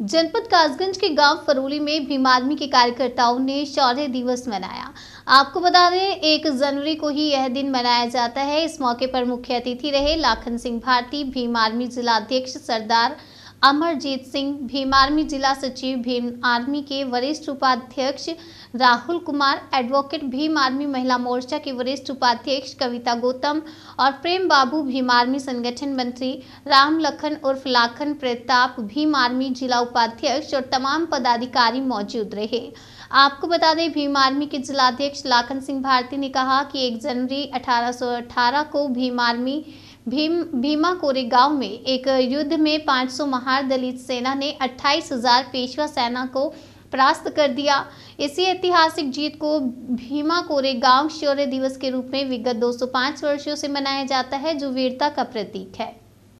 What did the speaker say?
जनपद कासगंज के गांव फरूली में भीम आर्मी के कार्यकर्ताओं ने शौर्य दिवस मनाया आपको बता दें एक जनवरी को ही यह दिन मनाया जाता है इस मौके पर मुख्य अतिथि रहे लाखन सिंह भारती भीम आर्मी जिला अध्यक्ष सरदार अमरजीत सिंह भीम आर्मी जिला सचिव भीम आर्मी के वरिष्ठ उपाध्यक्ष राहुल कुमार एडवोकेट भीम आर्मी महिला मोर्चा के वरिष्ठ उपाध्यक्ष कविता गौतम और प्रेम बाबू भीम आर्मी संगठन मंत्री राम लखन उर्फ लाखन प्रताप भीम आर्मी जिला उपाध्यक्ष और तमाम पदाधिकारी मौजूद रहे आपको बता दें भीम आर्मी के जिलाध्यक्ष लाखन सिंह भारती ने कहा कि एक जनवरी अठारह को भीम आर्मी भीम भीमा कोरे गांव में एक युद्ध में 500 महार दलित सेना ने 28,000 पेशवा सेना को परास्त कर दिया इसी ऐतिहासिक जीत को भीमा कोरे गांव शौर्य दिवस के रूप में विगत 205 वर्षों से मनाया जाता है जो वीरता का प्रतीक है